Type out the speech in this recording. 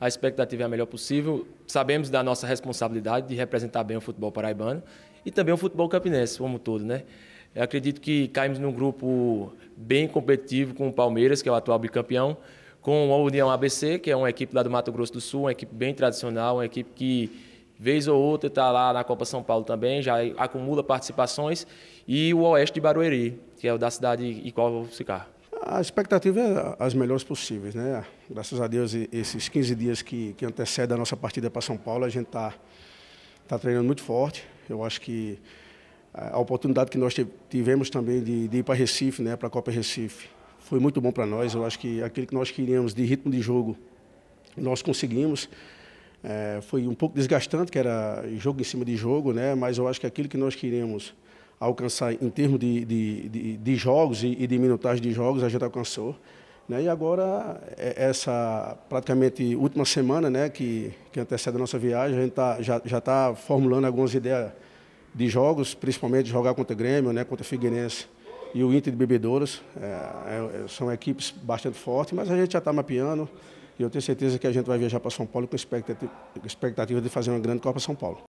A expectativa é a melhor possível. Sabemos da nossa responsabilidade de representar bem o futebol paraibano e também o futebol campinense como um todo, né? Eu acredito que caímos num grupo bem competitivo com o Palmeiras, que é o atual bicampeão, com a União ABC, que é uma equipe lá do Mato Grosso do Sul, uma equipe bem tradicional, uma equipe que vez ou outra está lá na Copa São Paulo também, já acumula participações, e o Oeste de Barueri, que é o da cidade em qual eu vou ficar. A expectativa é as melhores possíveis, né? Graças a Deus, esses 15 dias que, que antecedem a nossa partida para São Paulo, a gente está tá treinando muito forte. Eu acho que eh, a oportunidade que nós tivemos também de, de ir para Recife, né, para a Copa Recife, foi muito bom para nós. Eu acho que aquilo que nós queríamos de ritmo de jogo, nós conseguimos. É, foi um pouco desgastante, que era jogo em cima de jogo, né? Mas eu acho que aquilo que nós queríamos alcançar em termos de, de, de, de jogos e, e de minutagem de jogos, a gente alcançou. Né? E agora, é, é essa praticamente última semana né, que, que antecede a nossa viagem, a gente tá, já está formulando algumas ideias de jogos, principalmente de jogar contra o Grêmio, né, contra o Figueirense e o Inter de Bebedouros. É, é, são equipes bastante fortes, mas a gente já está mapeando e eu tenho certeza que a gente vai viajar para São Paulo com expectativa, expectativa de fazer uma grande Copa São Paulo.